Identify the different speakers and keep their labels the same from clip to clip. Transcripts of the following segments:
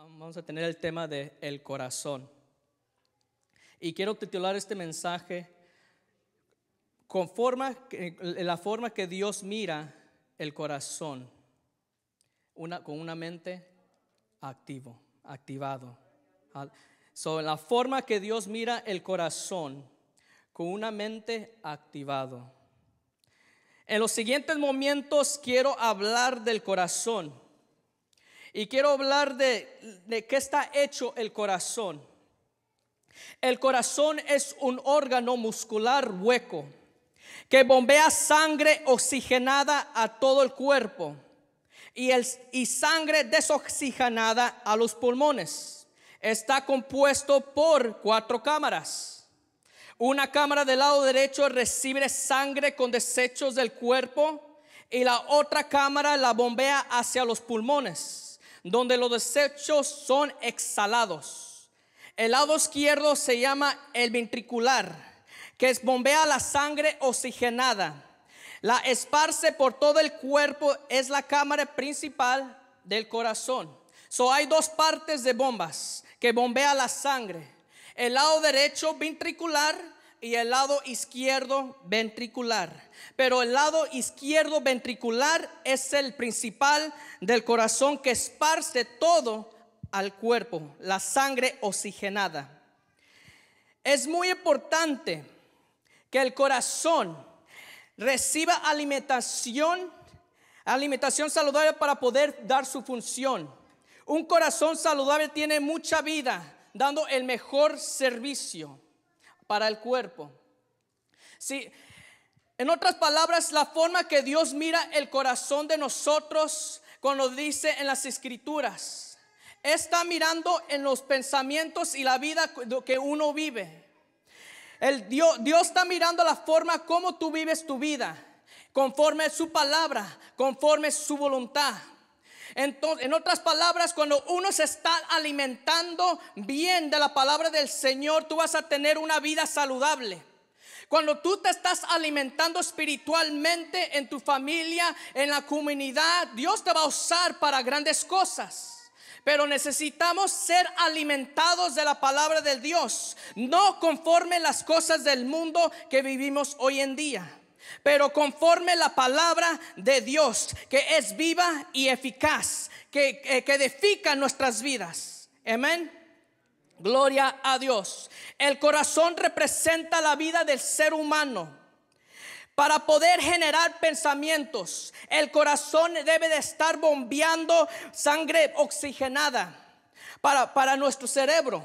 Speaker 1: Vamos a tener el tema de el corazón. Y quiero titular este mensaje con forma la forma que Dios mira el corazón, una, con una mente activo, activado. Sobre la forma que Dios mira el corazón, con una mente activado. En los siguientes momentos quiero hablar del corazón. Y quiero hablar de, qué está hecho el corazón. El corazón es un órgano muscular hueco que bombea sangre oxigenada a todo el cuerpo y, y sangre desoxigenada a los pulmones. Está compuesto por cuatro cámaras. Una cámara del lado derecho recibe sangre con desechos del cuerpo y la otra cámara la bombea hacia los pulmones donde los desechos son exhalados. El lado izquierdo se llama el ventricular, que es bombea la sangre oxigenada. La esparce por todo el cuerpo, es la cámara principal del corazón. So hay dos partes de bombas que bombea la sangre. El lado derecho ventricular y el lado izquierdo ventricular. Pero el lado izquierdo ventricular es el principal del corazón que esparce todo al cuerpo, la sangre oxigenada. Es muy importante que el corazón reciba alimentación, alimentación saludable para poder dar su función. Un corazón saludable tiene mucha vida, dando el mejor servicio para el cuerpo. Sí, en otras palabras, la forma que Dios mira el corazón de nosotros, cuando dice en las escrituras, está mirando en los pensamientos y la vida que uno vive. El Dios, Dios está mirando la forma como tú vives tu vida, conforme a su palabra, conforme su voluntad. Entonces, en otras palabras, cuando uno se está alimentando bien de la palabra del Señor, tú vas a tener una vida saludable. Cuando tú te estás alimentando espiritualmente en tu familia, en la comunidad, Dios te va a usar para grandes cosas. Pero necesitamos ser alimentados de la palabra de Dios, no conforme las cosas del mundo que vivimos hoy en día pero conforme la palabra de Dios, que es viva y eficaz, que, eh, que edifica nuestras vidas. Amén. Gloria a Dios. El corazón representa la vida del ser humano. Para poder generar pensamientos, el corazón debe de estar bombeando sangre oxigenada para, para nuestro cerebro.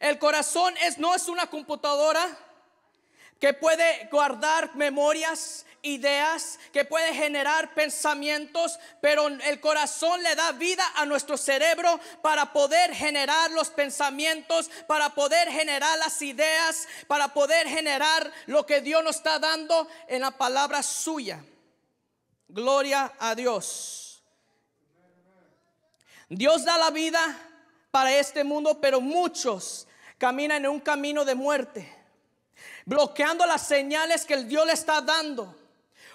Speaker 1: El corazón es, no es una computadora, que puede guardar memorias, ideas, que puede generar pensamientos, pero el corazón le da vida a nuestro cerebro para poder generar los pensamientos, para poder generar las ideas, para poder generar lo que Dios nos está dando en la palabra suya. Gloria a Dios. Dios da la vida para este mundo, pero muchos caminan en un camino de muerte bloqueando las señales que el Dios le está dando.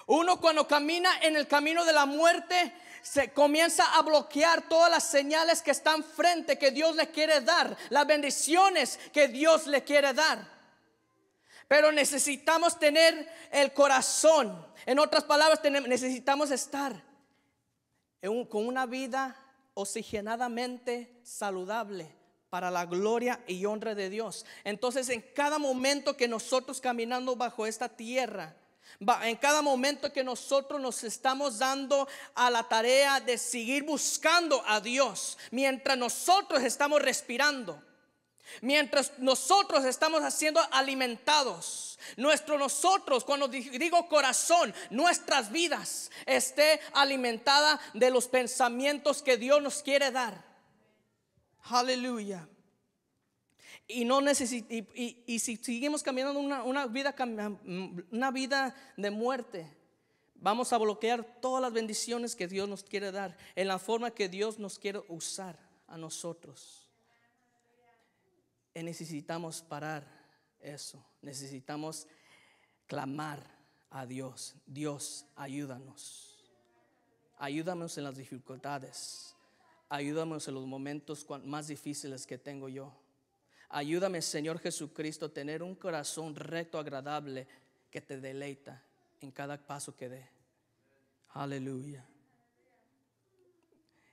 Speaker 1: Uno cuando camina en el camino de la muerte, se comienza a bloquear todas las señales que están frente, que Dios le quiere dar, las bendiciones que Dios le quiere dar. Pero necesitamos tener el corazón. En otras palabras, necesitamos estar con una vida oxigenadamente saludable para la gloria y honra de Dios. Entonces, en cada momento que nosotros caminando bajo esta tierra, en cada momento que nosotros nos estamos dando a la tarea de seguir buscando a Dios, mientras nosotros estamos respirando, mientras nosotros estamos siendo alimentados, nuestro nosotros, cuando digo corazón, nuestras vidas esté alimentada de los pensamientos que Dios nos quiere dar. Aleluya. Y, no y, si seguimos caminando una, una, vida, una vida de muerte, vamos a bloquear todas las bendiciones que Dios nos quiere dar en la forma que Dios nos quiere usar a nosotros. Y necesitamos parar eso. Necesitamos clamar a Dios. Dios, ayúdanos. Ayúdanos en las dificultades. Ayúdanos en los momentos más difíciles que tengo yo. Ayúdame, Señor Jesucristo, a tener un corazón recto, agradable, que te deleita en cada paso que dé. Aleluya.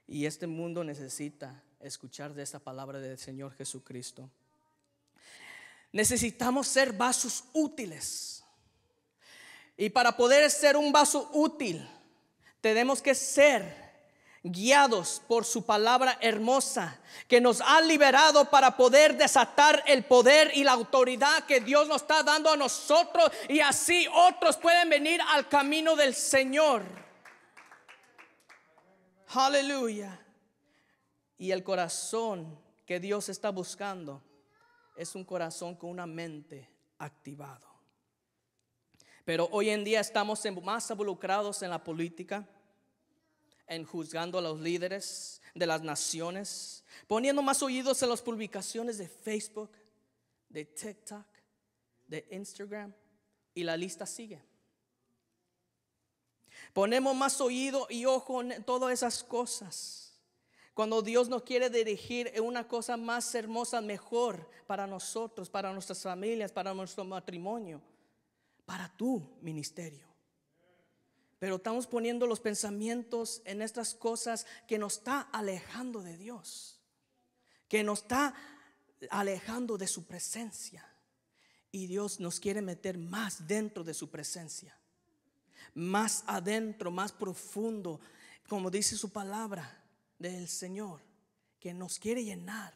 Speaker 1: Y este mundo necesita escuchar de esta palabra del Señor Jesucristo. Necesitamos ser vasos útiles. Y para poder ser un vaso útil, tenemos que ser guiados por su palabra hermosa, que nos ha liberado para poder desatar el poder y la autoridad que Dios nos está dando a nosotros y así otros pueden venir al camino del Señor. Aleluya. Y el corazón que Dios está buscando es un corazón con una mente activado. Pero hoy en día estamos más involucrados en la política en juzgando a los líderes de las naciones, poniendo más oídos en las publicaciones de Facebook, de TikTok, de Instagram, y la lista sigue. Ponemos más oído y ojo en todas esas cosas. Cuando Dios nos quiere dirigir en una cosa más hermosa, mejor para nosotros, para nuestras familias, para nuestro matrimonio, para tu ministerio. Pero estamos poniendo los pensamientos en estas cosas que nos está alejando de Dios, que nos está alejando de su presencia. Y Dios nos quiere meter más dentro de su presencia, más adentro, más profundo, como dice su palabra del Señor, que nos quiere llenar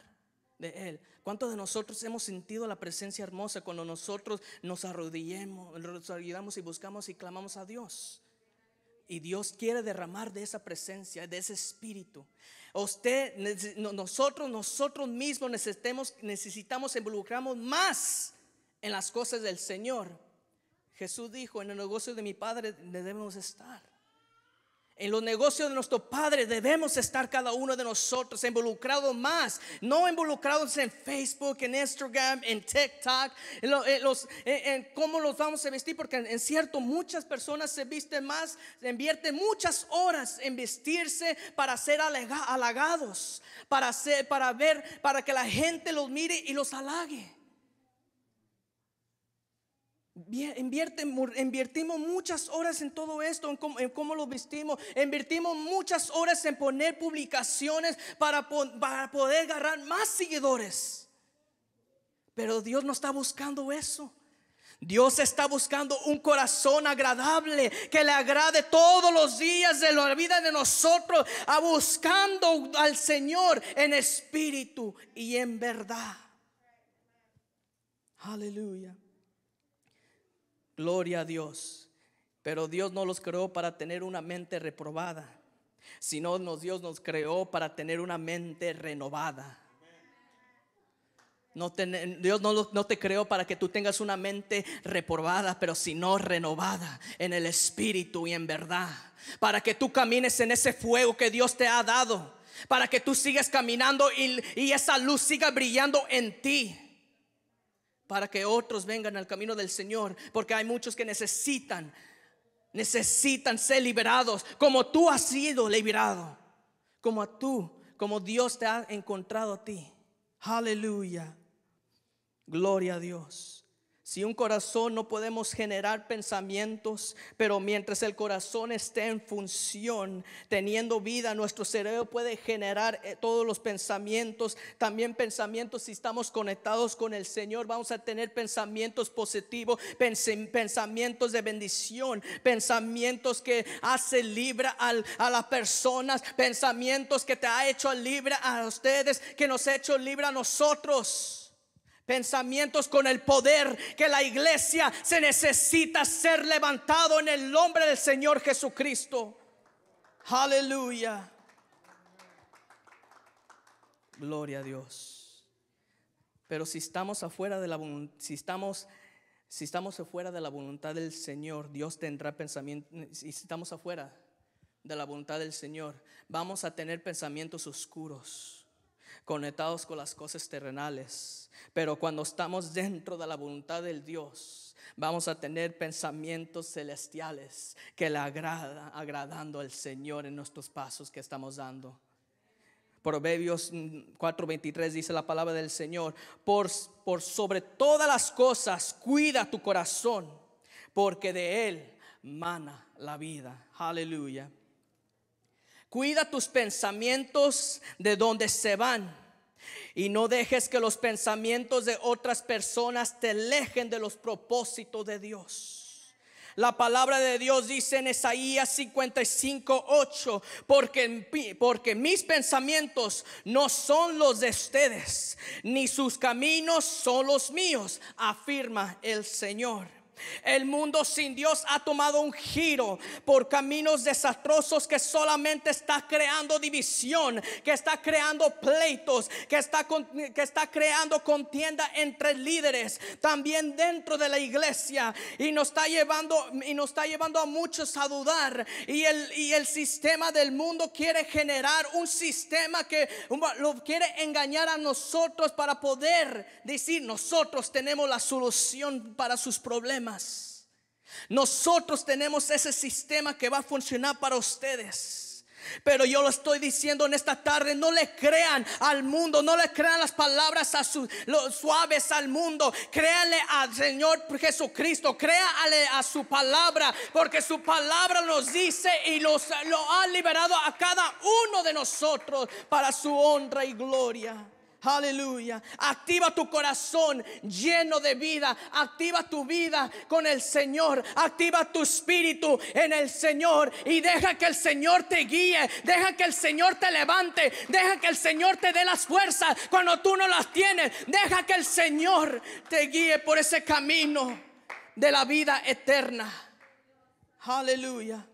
Speaker 1: de Él. ¿Cuántos de nosotros hemos sentido la presencia hermosa cuando nosotros nos arrodillemos, nos arrodillamos y buscamos y clamamos a Dios? Y Dios quiere derramar de esa presencia, de ese espíritu. Usted, nosotros, nosotros mismos necesitamos, necesitamos más en las cosas del Señor. Jesús dijo, en el negocio de mi Padre debemos estar. En los negocios de nuestros padres debemos estar cada uno de nosotros involucrados más, no involucrados en Facebook, en Instagram, en TikTok, en, los, cómo los vamos a vestir, porque en cierto muchas personas se visten más, se invierten muchas horas en vestirse para ser halagados, para, ser, para ver, para que la gente los mire y los halague. Invierte, invertimos muchas horas en todo esto, en cómo, lo vestimos. Invertimos muchas horas en poner publicaciones para, para poder agarrar más seguidores. Pero Dios no está buscando eso. Dios está buscando un corazón agradable que le agrade todos los días de la vida de nosotros, a buscando al Señor en espíritu y en verdad. Aleluya. Gloria a Dios. Pero Dios no los creó para tener una mente reprobada, sino Dios nos creó para tener una mente renovada. No Dios no, te creó para que tú tengas una mente reprobada, pero sino renovada en el espíritu y en verdad. Para que tú camines en ese fuego que Dios te ha dado. Para que tú sigas caminando y esa luz siga brillando en ti para que otros vengan al camino del Señor, porque hay muchos que necesitan, necesitan ser liberados, como tú has sido liberado, como a tú, como Dios te ha encontrado a ti. Aleluya. Gloria a Dios. Si un corazón no podemos generar pensamientos, pero mientras el corazón esté en función, teniendo vida, nuestro cerebro puede generar eh, todos los pensamientos, también pensamientos si estamos conectados con el Señor, vamos a tener pensamientos positivos, pensamientos de bendición, pensamientos que hace libre a las personas, pensamientos que te ha hecho libre a ustedes, que nos ha hecho libre a nosotros. Pensamientos con el poder que la iglesia se necesita ser levantado en el nombre del Señor Jesucristo. Aleluya. Gloria a Dios. Pero si estamos afuera de la si estamos si estamos afuera de la voluntad del Señor, Dios tendrá pensamientos si estamos afuera de la voluntad del Señor, vamos a tener pensamientos oscuros conectados con las cosas terrenales. Pero cuando estamos dentro de la voluntad del Dios, vamos a tener pensamientos celestiales que le agrada, agradando al Señor en nuestros pasos que estamos dando. Proverbios 4:23 dice la palabra del Señor, por, por sobre todas las cosas cuida tu corazón, porque de él mana la vida. Aleluya. Cuida tus pensamientos de donde se van. Y no dejes que los pensamientos de otras personas te alejen de los propósitos de Dios. La palabra de Dios dice en Isaías 55, 8, porque mis pensamientos no son los de ustedes, ni sus caminos son los míos, afirma el Señor. El mundo sin Dios ha tomado un giro por caminos desastrosos que solamente está creando división, que está creando pleitos, que está, que está creando contienda entre líderes, también dentro de la iglesia y nos está llevando y nos está llevando a muchos a dudar y el, y el sistema del mundo quiere generar un sistema que lo quiere engañar a nosotros para poder decir nosotros tenemos la solución para sus problemas nosotros tenemos ese sistema que va a funcionar para ustedes. Pero yo lo estoy diciendo en esta tarde, no le crean al mundo, no le crean las palabras a suaves al mundo, créanle al Señor Jesucristo, créanle a su palabra, porque su palabra nos dice y los, lo ha liberado a cada uno de nosotros para su honra y gloria. Aleluya. Activa tu corazón lleno de vida. Activa tu vida con el Señor. Activa tu espíritu en el Señor. Y deja que el Señor te guíe. Deja que el Señor te levante. Deja que el Señor te dé las fuerzas cuando tú no las tienes. Deja que el Señor te guíe por ese camino de la vida eterna. Aleluya.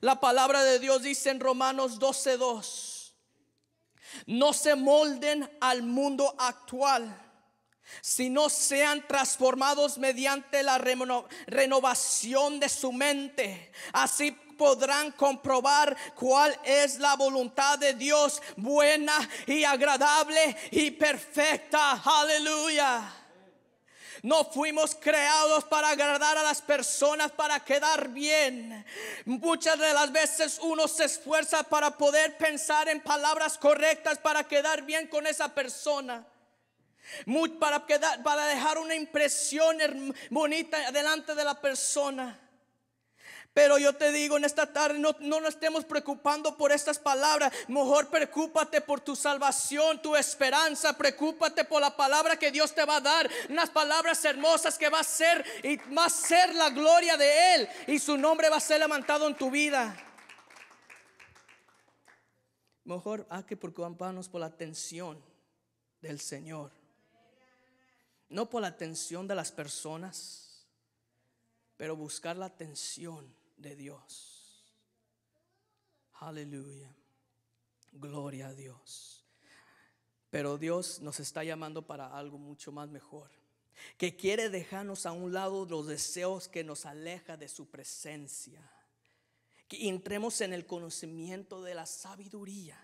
Speaker 1: La palabra de Dios dice en Romanos 12:2. No se molden al mundo actual, sino sean transformados mediante la renovación de su mente. Así podrán comprobar cuál es la voluntad de Dios, buena y agradable y perfecta. Aleluya. No fuimos creados para agradar a las personas, para quedar bien. Muchas de las veces uno se esfuerza para poder pensar en palabras correctas, para quedar bien con esa persona. para, quedar, para dejar una impresión bonita delante de la persona. Pero yo te digo en esta tarde, no, no, nos estemos preocupando por estas palabras. Mejor preocúpate por tu salvación, tu esperanza. Preocúpate por la palabra que Dios te va a dar. Unas palabras hermosas que va a ser y va a ser la gloria de Él. Y su nombre va a ser levantado en tu vida. Mejor hay que preocuparnos por la atención del Señor. No por la atención de las personas, pero buscar la atención de Dios. Aleluya. Gloria a Dios. Pero Dios nos está llamando para algo mucho más mejor. Que quiere dejarnos a un lado los deseos que nos aleja de su presencia. Que entremos en el conocimiento de la sabiduría.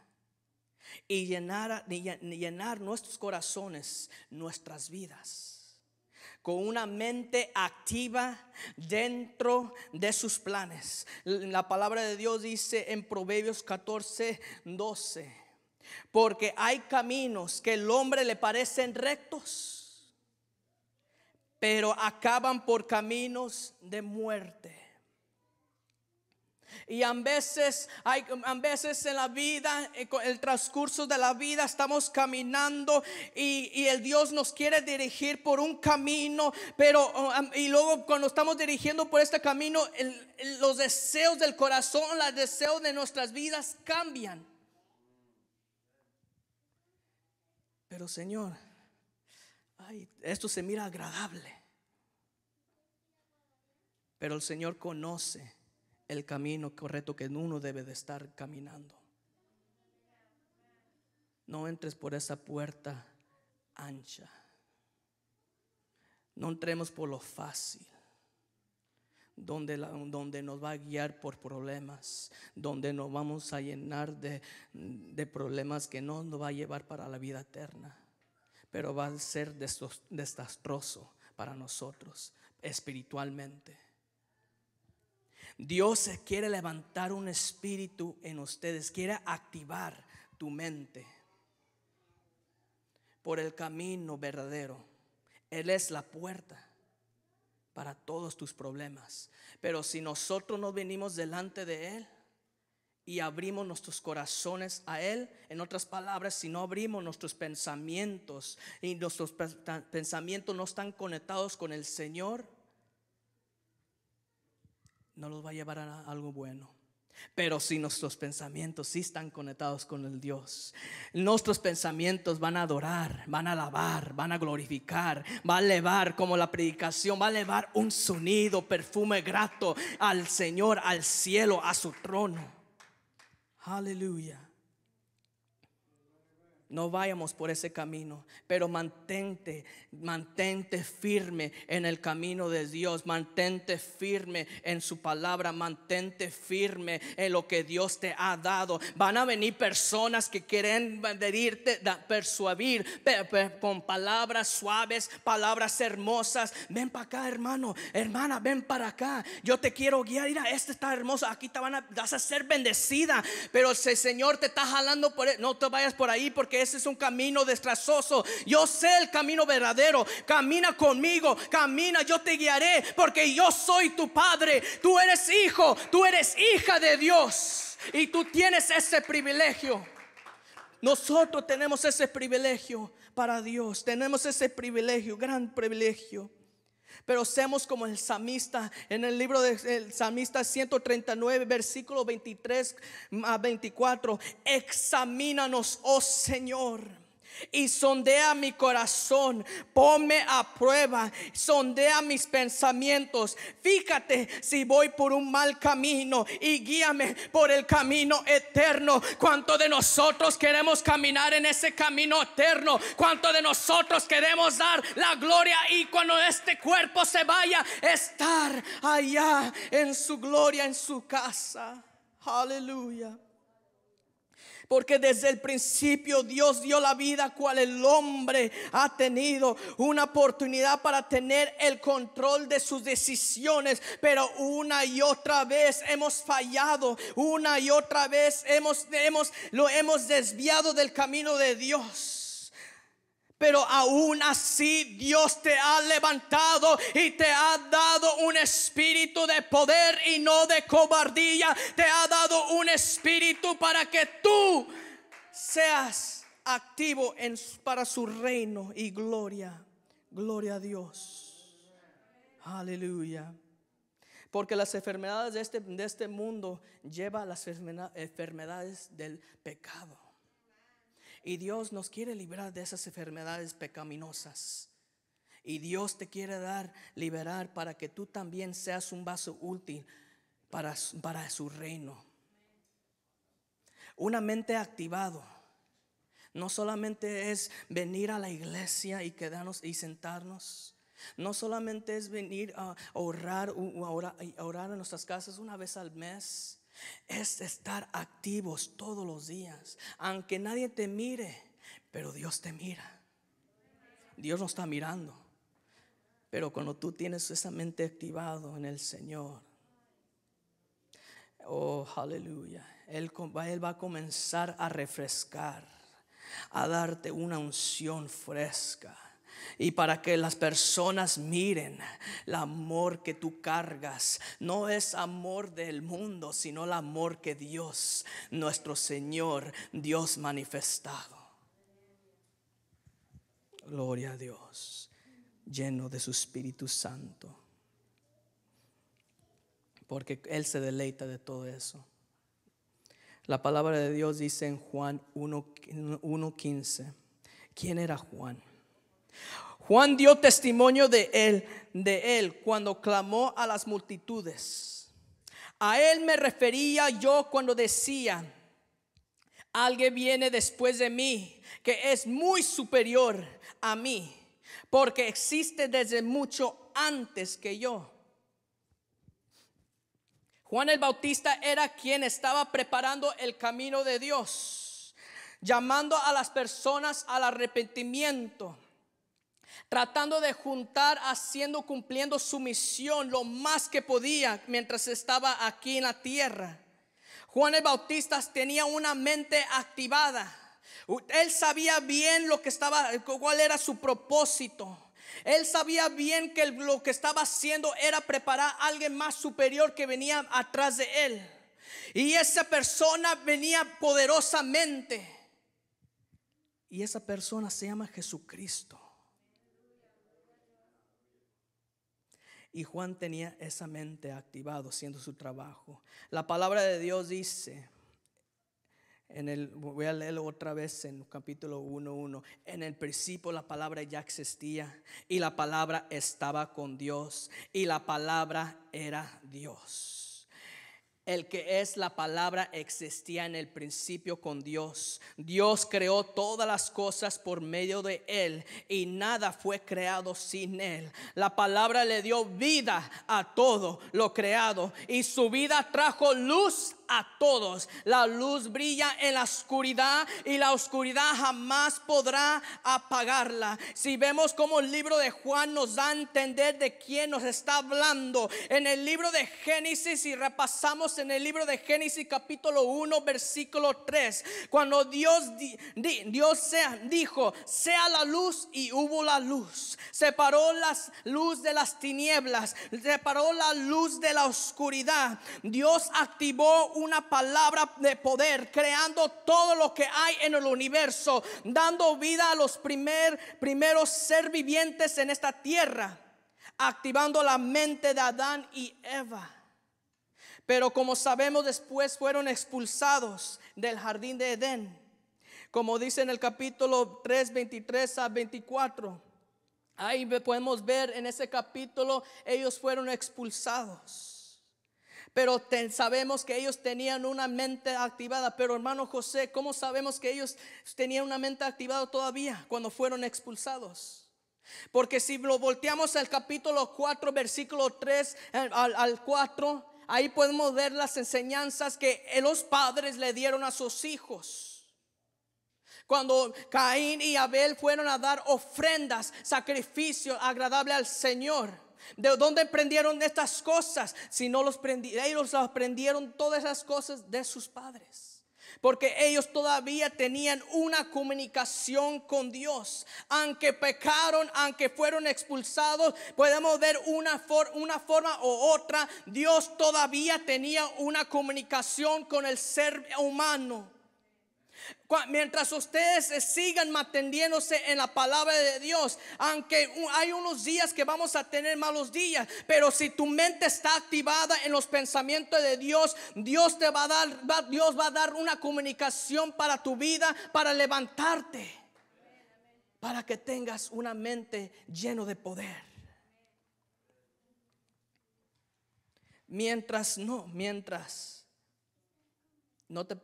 Speaker 1: Y llenar, llenar nuestros corazones, nuestras vidas con una mente activa dentro de sus planes. La palabra de Dios dice en Proverbios 14, 12, porque hay caminos que el hombre le parecen rectos, pero acaban por caminos de muerte. Y a veces, hay, a veces en la vida, eh, el transcurso de la vida, estamos caminando y, el Dios nos quiere dirigir por un camino, pero oh, y luego cuando estamos dirigiendo por este camino, los deseos del corazón, los deseos de nuestras vidas cambian. Pero Señor, esto se mira agradable. Pero el Señor conoce el camino correcto que uno debe de estar caminando. No entres por esa puerta ancha. No entremos por lo fácil, donde, donde nos va a guiar por problemas, donde nos vamos a llenar de, de problemas que no nos va a llevar para la vida eterna, pero va a ser desastroso para nosotros espiritualmente. Dios quiere levantar un espíritu en ustedes, quiere activar tu mente por el camino verdadero. Él es la puerta para todos tus problemas. Pero si nosotros no venimos delante de Él y abrimos nuestros corazones a Él, en otras palabras, si no abrimos nuestros pensamientos y nuestros pensamientos no están conectados con el Señor, no los va a llevar a algo bueno. Pero si nuestros pensamientos sí están conectados con el Dios, nuestros pensamientos van a adorar, van a alabar, van a glorificar, Van a elevar como la predicación, va a elevar un sonido, perfume grato al Señor, al cielo, a su trono. Aleluya. No vayamos por ese camino, pero mantente, mantente firme en el camino de Dios, mantente firme en su palabra, mantente firme en lo que Dios te ha dado. Van a venir personas que quieren venirte, persuadir con palabras suaves, palabras hermosas. Ven para acá, hermano, hermana, ven para acá. Yo te quiero guiar. Mira, este está hermoso. Aquí te van a, vas a ser bendecida, pero si el Señor te está jalando por e, no te vayas por ahí porque ese es un camino destrazoso. Yo sé el camino verdadero. Camina conmigo, camina, yo te guiaré porque yo soy tu padre. Tú eres hijo, tú eres hija de Dios y tú tienes ese privilegio. Nosotros tenemos ese privilegio para Dios. Tenemos ese privilegio, gran privilegio. Pero seamos como el samista en el libro del de, salmista 139, versículo 23 a 24. Examínanos, oh Señor y sondea mi corazón, ponme a prueba, sondea mis pensamientos, fíjate si voy por un mal camino y guíame por el camino eterno. ¿Cuánto de nosotros queremos caminar en ese camino eterno? ¿Cuánto de nosotros queremos dar la gloria y cuando este cuerpo se vaya, estar allá en su gloria, en su casa? Aleluya. Porque desde el principio Dios dio la vida cual el hombre ha tenido. Una oportunidad para tener el control de sus decisiones. Pero una y otra vez hemos fallado. Una y otra vez hemos, hemos, lo hemos desviado del camino de Dios. Pero aún así Dios te ha levantado y te ha dado un espíritu de poder y no de cobardía. Te ha dado un espíritu para que tú seas activo en, para su reino y gloria. Gloria a Dios. Aleluya. Porque las enfermedades de este, de este mundo llevan las enfermedades del pecado. Y Dios nos quiere librar de esas enfermedades pecaminosas. Y Dios te quiere dar, liberar para que tú también seas un vaso útil para, para su reino. Una mente activado. No solamente es venir a la iglesia y quedarnos y sentarnos. No solamente es venir a orar, a a orar en nuestras casas una vez al mes. Es estar activos todos los días, aunque nadie te mire, pero Dios te mira. Dios no está mirando. Pero cuando tú tienes esa mente activado en el Señor, oh, aleluya, Él va a comenzar a refrescar, a darte una unción fresca y para que las personas miren el amor que tú cargas. No es amor del mundo, sino el amor que Dios, nuestro Señor, Dios manifestado. Gloria a Dios, lleno de su Espíritu Santo. Porque Él se deleita de todo eso. La palabra de Dios dice en Juan 1.15. ¿Quién era Juan? Juan dio testimonio de él, de él cuando clamó a las multitudes. A él me refería yo cuando decía, alguien viene después de mí que es muy superior a mí, porque existe desde mucho antes que yo. Juan el Bautista era quien estaba preparando el camino de Dios, llamando a las personas al arrepentimiento tratando de juntar, haciendo, cumpliendo su misión lo más que podía mientras estaba aquí en la tierra. Juan el Bautista tenía una mente activada. Él sabía bien lo que estaba, cuál era su propósito. Él sabía bien que lo que estaba haciendo era preparar a alguien más superior que venía atrás de él. Y esa persona venía poderosamente. Y esa persona se llama Jesucristo. Y Juan tenía esa mente activado haciendo su trabajo. La palabra de Dios dice, en el, voy a leerlo otra vez en el capítulo 1.1. En el principio la palabra ya existía y la palabra estaba con Dios y la palabra era Dios el que es la palabra existía en el principio con Dios. Dios creó todas las cosas por medio de Él y nada fue creado sin Él. La palabra le dio vida a todo lo creado y su vida trajo luz a todos. La luz brilla en la oscuridad y la oscuridad jamás podrá apagarla. Si vemos como el libro de Juan nos da a entender de quién nos está hablando, en el libro de Génesis y repasamos en el libro de Génesis capítulo 1 versículo 3, cuando Dios, Dios dijo, sea la luz y hubo la luz. Separó la luz de las tinieblas, separó la luz de la oscuridad. Dios activó una palabra de poder, creando todo lo que hay en el universo, dando vida a los primer, primeros ser vivientes en esta tierra, activando la mente de Adán y Eva. Pero como sabemos después fueron expulsados del jardín de Edén. Como dice en el capítulo 3, 23 a 24. Ahí podemos ver en ese capítulo ellos fueron expulsados pero sabemos que ellos tenían una mente activada. Pero hermano José, ¿cómo sabemos que ellos tenían una mente activada todavía cuando fueron expulsados? Porque si lo volteamos al capítulo 4, versículo 3 eh, al, al 4, ahí podemos ver las enseñanzas que los padres le dieron a sus hijos. Cuando Caín y Abel fueron a dar ofrendas, sacrificio agradable al Señor. ¿De dónde aprendieron estas cosas? Si no los ellos aprendieron todas esas cosas de sus padres. Porque ellos todavía tenían una comunicación con Dios. Aunque pecaron, aunque fueron expulsados, podemos ver una, una forma o otra, Dios todavía tenía una comunicación con el ser humano. Mientras ustedes sigan manteniéndose en la palabra de Dios, aunque hay unos días que vamos a tener malos días, pero si tu mente está activada en los pensamientos de Dios, Dios te va a dar, Dios va a dar una comunicación para tu vida, para levantarte, para que tengas una mente lleno de poder. Mientras no, mientras no te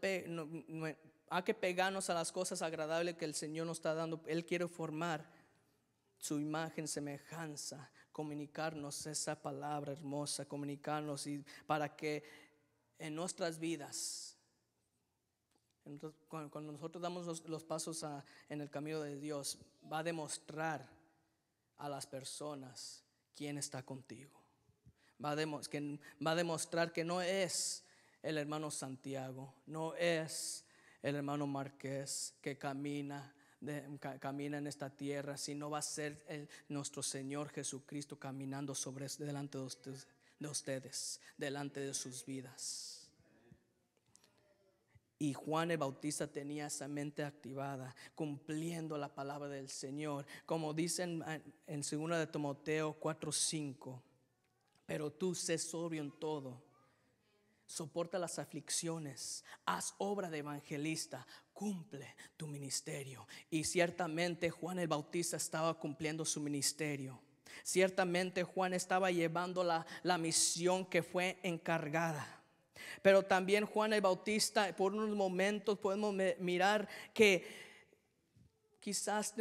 Speaker 1: hay ah, que pegarnos a las cosas agradables que el Señor nos está dando. Él quiere formar su imagen, semejanza, comunicarnos esa palabra hermosa, comunicarnos y para que en nuestras vidas, cuando, nosotros damos los, pasos en el camino de Dios, va a demostrar a las personas quién está contigo. va a demostrar que no es el hermano Santiago, no es el hermano Marqués que camina, camina en esta tierra, Si no va a ser nuestro Señor Jesucristo caminando sobre, delante de ustedes, delante de sus vidas. Y Juan el Bautista tenía esa mente activada, cumpliendo la palabra del Señor. Como dicen ah, en Segunda de Timoteo 4:5, pero tú sé sobrio en todo soporta las aflicciones, haz obra de evangelista, cumple tu ministerio. Y ciertamente Juan el Bautista estaba cumpliendo su ministerio. Ciertamente Juan estaba llevando la, la misión que fue encargada. Pero también Juan el Bautista, por unos momentos podemos mirar que quizás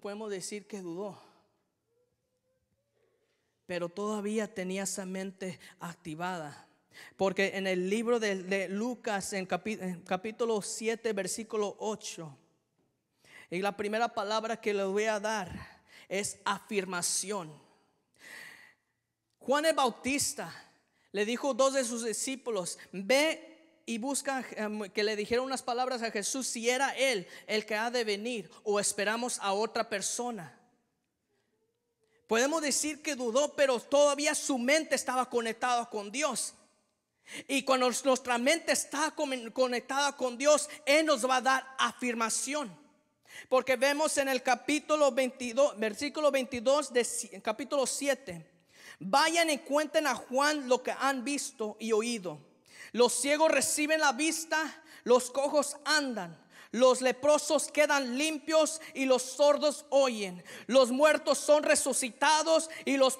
Speaker 1: podemos decir que dudó, pero todavía tenía esa mente activada porque en el libro de, Lucas, en capítulo 7, versículo 8, y la primera palabra que le voy a dar es afirmación. Juan el Bautista le dijo a dos de sus discípulos, ve y busca em, que le dijeron unas palabras a Jesús si era él el que ha de venir o esperamos a otra persona. Podemos decir que dudó, pero todavía su mente estaba conectada con Dios. Y cuando nuestra mente está conectada con Dios, Él nos va a dar afirmación. Porque vemos en el capítulo 22, versículo 22 de capítulo 7. Vayan y cuenten a Juan lo que han visto y oído. Los ciegos reciben la vista, los cojos andan, los leprosos quedan limpios y los sordos oyen. Los muertos son resucitados y los,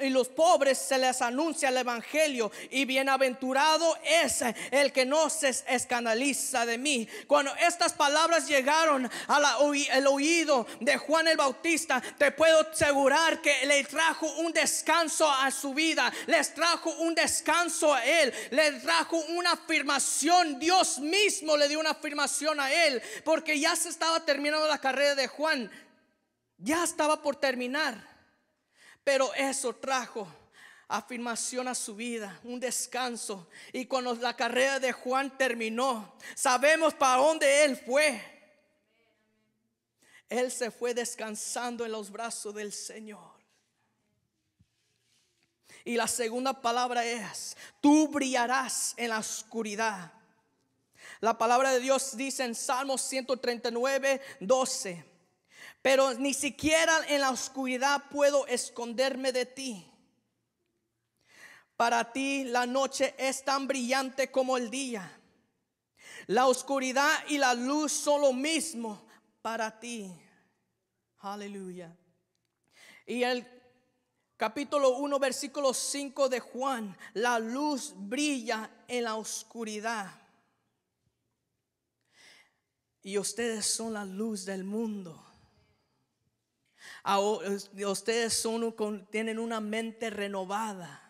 Speaker 1: y los pobres se les anuncia el Evangelio. Y bienaventurado es el que no se escandaliza de mí. Cuando estas palabras llegaron al oído de Juan el Bautista, te puedo asegurar que le trajo un descanso a su vida. Les trajo un descanso a él. Le trajo una afirmación. Dios mismo le dio una afirmación a él porque ya se estaba terminando la carrera de Juan, ya estaba por terminar. Pero eso trajo afirmación a su vida, un descanso. Y cuando la carrera de Juan terminó, sabemos para dónde él fue. Él se fue descansando en los brazos del Señor. Y la segunda palabra es, tú brillarás en la oscuridad la palabra de Dios dice en Salmos 139, 12. Pero ni siquiera en la oscuridad puedo esconderme de ti. Para ti la noche es tan brillante como el día. La oscuridad y la luz son lo mismo para ti. Aleluya. Y el capítulo 1, versículo 5 de Juan, la luz brilla en la oscuridad y ustedes son la luz del mundo. Eh, ustedes son, tienen una mente renovada.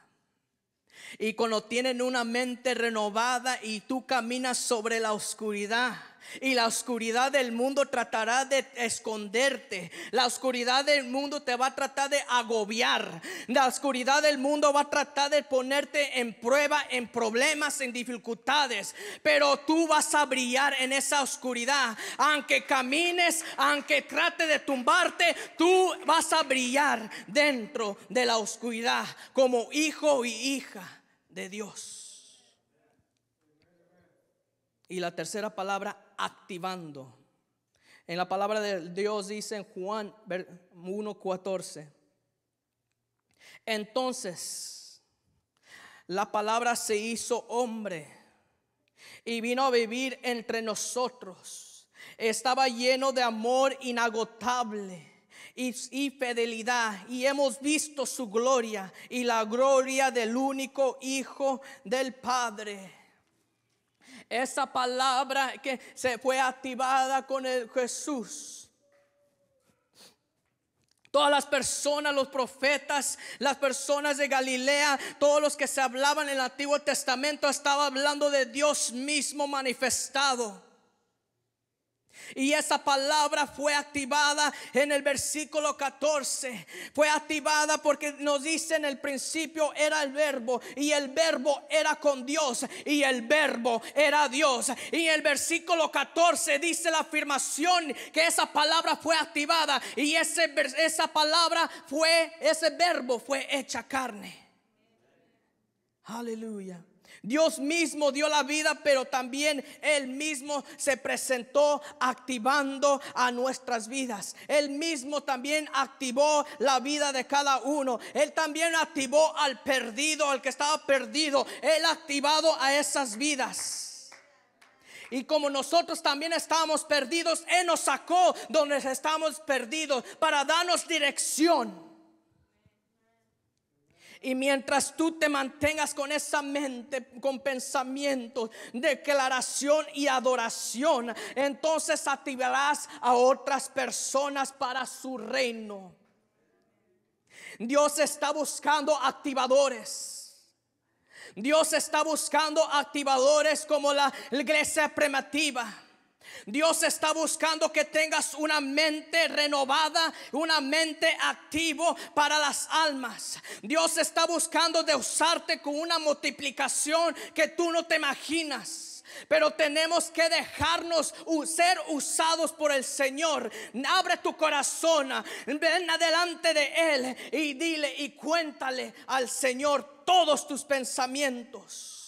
Speaker 1: Y cuando tienen una mente renovada y tú caminas sobre la oscuridad, y la oscuridad del mundo tratará de esconderte. La oscuridad del mundo te va a tratar de agobiar. La oscuridad del mundo va a tratar de ponerte en prueba, en problemas, en dificultades. Pero tú vas a brillar en esa oscuridad. Aunque camines, aunque trate de tumbarte, tú vas a brillar dentro de la oscuridad como hijo y hija de Dios. Y la tercera palabra, activando. En la palabra de Dios dice en Juan 1.14. Entonces, la palabra se hizo hombre y vino a vivir entre nosotros. Estaba lleno de amor inagotable y, fidelidad y hemos visto su gloria y la gloria del único Hijo del Padre esa palabra que se fue activada con el Jesús. Todas las personas, los profetas, las personas de Galilea, todos los que se hablaban en el Antiguo Testamento, estaba hablando de Dios mismo manifestado. Y esa palabra fue activada en el versículo 14. Fue activada porque nos dice en el principio era el verbo y el verbo era con Dios y el verbo era Dios. Y en el versículo 14 dice la afirmación que esa palabra fue activada y esa palabra fue, ese verbo fue hecha carne. Aleluya. Dios mismo dio la vida, pero también Él mismo se presentó activando a nuestras vidas. Él mismo también activó la vida de cada uno. Él también activó al perdido, al que estaba perdido. Él ha activado a esas vidas. Y como nosotros también estábamos perdidos, Él nos sacó donde estamos perdidos para darnos dirección. Y mientras tú te mantengas con esa mente, con pensamiento, declaración y adoración, entonces activarás a otras personas para su reino. Dios está buscando activadores. Dios está buscando activadores como la iglesia primitiva. Dios está buscando que tengas una mente renovada, una mente activo para las almas. Dios está buscando de usarte con una multiplicación que tú no te imaginas. Pero tenemos que dejarnos ser usados por el Señor. Abre tu corazón, ven adelante de Él y dile y cuéntale al Señor todos tus pensamientos.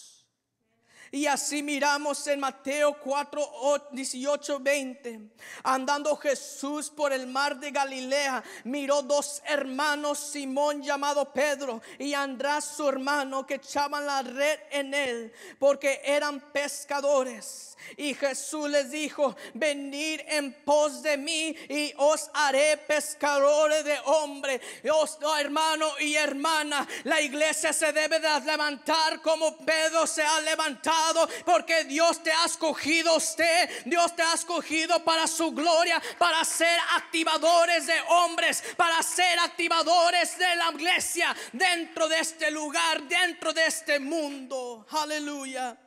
Speaker 1: Y así miramos en Mateo 4, 18, 20. Andando Jesús por el mar de Galilea, miró dos hermanos, Simón llamado Pedro y András su hermano, que echaban la red en él, porque eran pescadores. Y Jesús les dijo, venid en pos de mí y os haré pescadores de hombre. Os, oh, hermano y hermana, la iglesia se debe de levantar como Pedro se ha levantado porque Dios te ha escogido usted, Dios te ha escogido para su gloria, para ser activadores de hombres, para ser activadores de la iglesia dentro de este lugar, dentro de este mundo. Aleluya.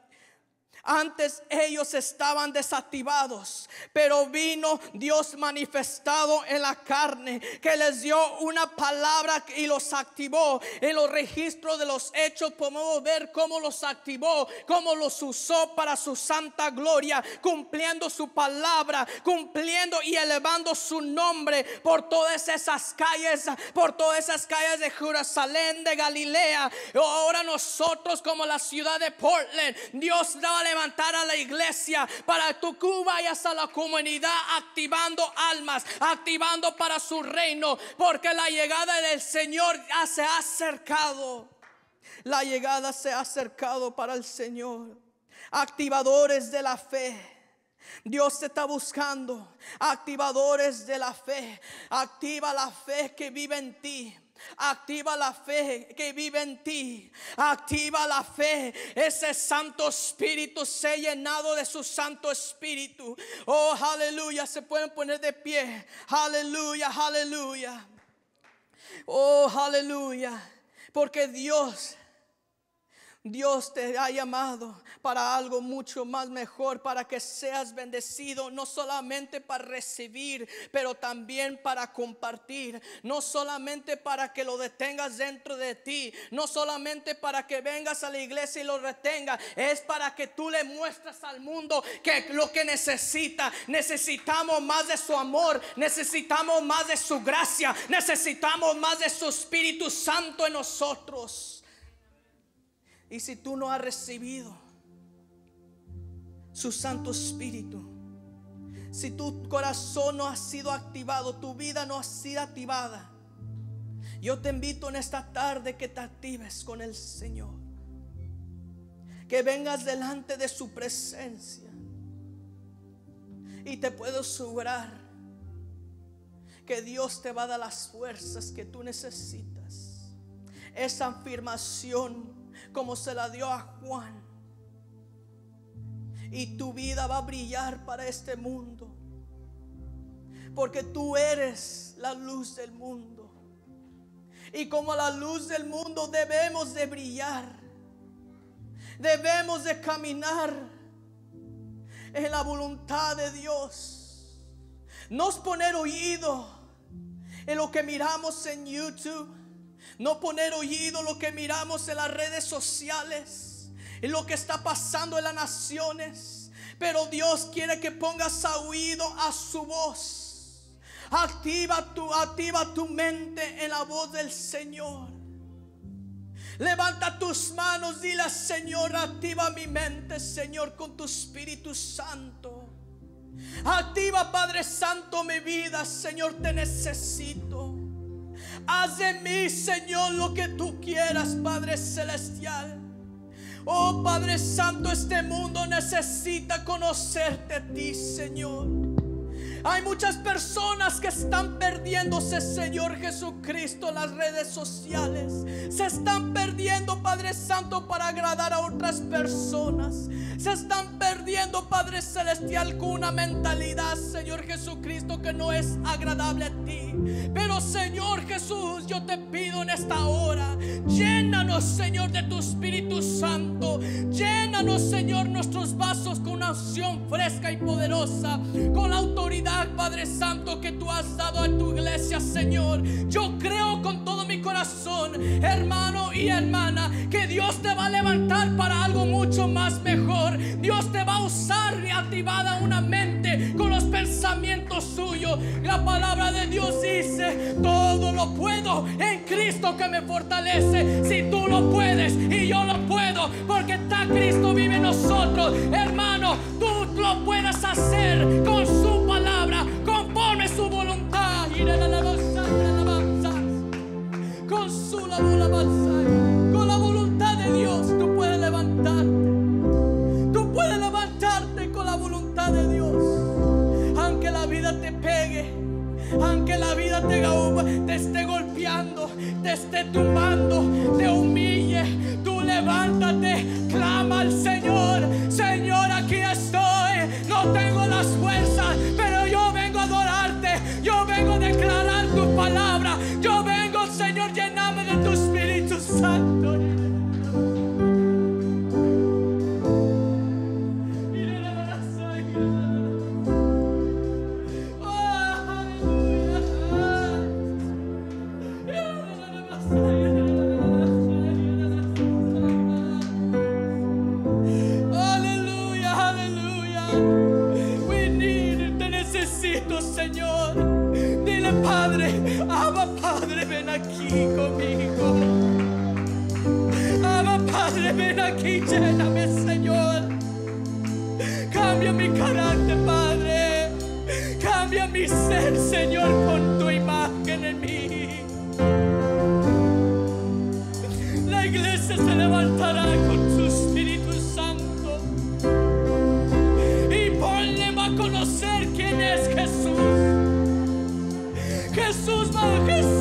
Speaker 1: Antes ellos estaban desactivados, pero vino Dios manifestado en la carne, que les dio una palabra y los activó. En los registros de los hechos podemos ver cómo los activó, cómo los usó para su santa gloria, cumpliendo su palabra, cumpliendo y elevando su nombre por todas esas calles, por todas esas calles de Jerusalén, de Galilea. Ahora nosotros como la ciudad de Portland, Dios dale levantar a la iglesia para que tú vayas a la comunidad activando almas, activando para su reino, porque la llegada del Señor ya se ha acercado. La llegada se ha acercado para el Señor. Activadores de la fe. Dios te está buscando. Activadores de la fe. Activa la fe que vive en ti. Activa la fe que vive en ti. Activa la fe. Ese Santo Espíritu se llenado de su Santo Espíritu. Oh, aleluya. Se pueden poner de pie. Aleluya, aleluya. Oh, aleluya. Porque Dios Dios te ha llamado para algo mucho más mejor, para que seas bendecido, no solamente para recibir, pero también para compartir, no solamente para que lo detengas dentro de ti, no solamente para que vengas a la iglesia y lo retenga es para que tú le muestras al mundo que lo que necesita, necesitamos más de su amor, necesitamos más de su gracia, necesitamos más de su Espíritu Santo en nosotros. Y si tú no has recibido su Santo Espíritu, si tu corazón no ha sido activado, tu vida no ha sido activada, yo te invito en esta tarde que te actives con el Señor. Que vengas delante de su presencia. Y te puedo asegurar que Dios te va a dar las fuerzas que tú necesitas. Esa afirmación como se la dio a Juan. Y tu vida va a brillar para este mundo. Porque tú eres la luz del mundo. Y como la luz del mundo debemos de brillar. Debemos de caminar en la voluntad de Dios. No es poner oído en lo que miramos en YouTube no poner oído lo que miramos en las redes sociales, en lo que está pasando en las naciones. Pero Dios quiere que pongas a oído a su voz. Activa tu, activa tu mente en la voz del Señor. Levanta tus manos, dile Señor, activa mi mente, Señor, con tu Espíritu Santo. Activa, Padre Santo, mi vida, Señor, te necesito. Haz
Speaker 2: de mí, Señor, lo que tú quieras, Padre Celestial. Oh Padre Santo, este mundo necesita conocerte a ti, Señor.
Speaker 1: Hay muchas personas que están perdiéndose, Señor Jesucristo, las redes sociales. Se están perdiendo, Padre Santo, para agradar a otras personas. Se están perdiendo, Padre Celestial, con una mentalidad,
Speaker 2: Señor Jesucristo, que no es agradable a ti. Pero, Señor Jesús, yo te pido en esta hora, llénanos, Señor, de tu Espíritu Santo. Llénanos, Señor, nuestros vasos con una unción fresca y poderosa, con la autoridad Padre Santo, que tú has dado a tu iglesia, Señor. Yo creo con todo mi corazón, hermano y hermana, que Dios te va a levantar para algo mucho más mejor. Dios te va a usar reactivada una mente con los pensamientos suyos. La palabra de Dios dice, todo lo puedo en Cristo que me fortalece. Si tú lo puedes y yo lo puedo, porque está Cristo vive en nosotros. Hermano, tú lo puedes hacer con Con la voluntad de Dios tú puedes levantarte. Tú puedes levantarte con la voluntad de Dios. Aunque la vida te pegue, aunque la vida te, te esté golpeando, te esté tumbando, te humille, tú levántate, clama al Señor. Señor, aquí estoy. No tengo Señor. Dile, Padre, ama Padre, ven aquí conmigo. ama Padre, ven aquí, lléname, Señor. Cambia mi carácter, Padre. Cambia mi ser, Señor, con tu imagen en mí. La iglesia se levantará con sus majestades.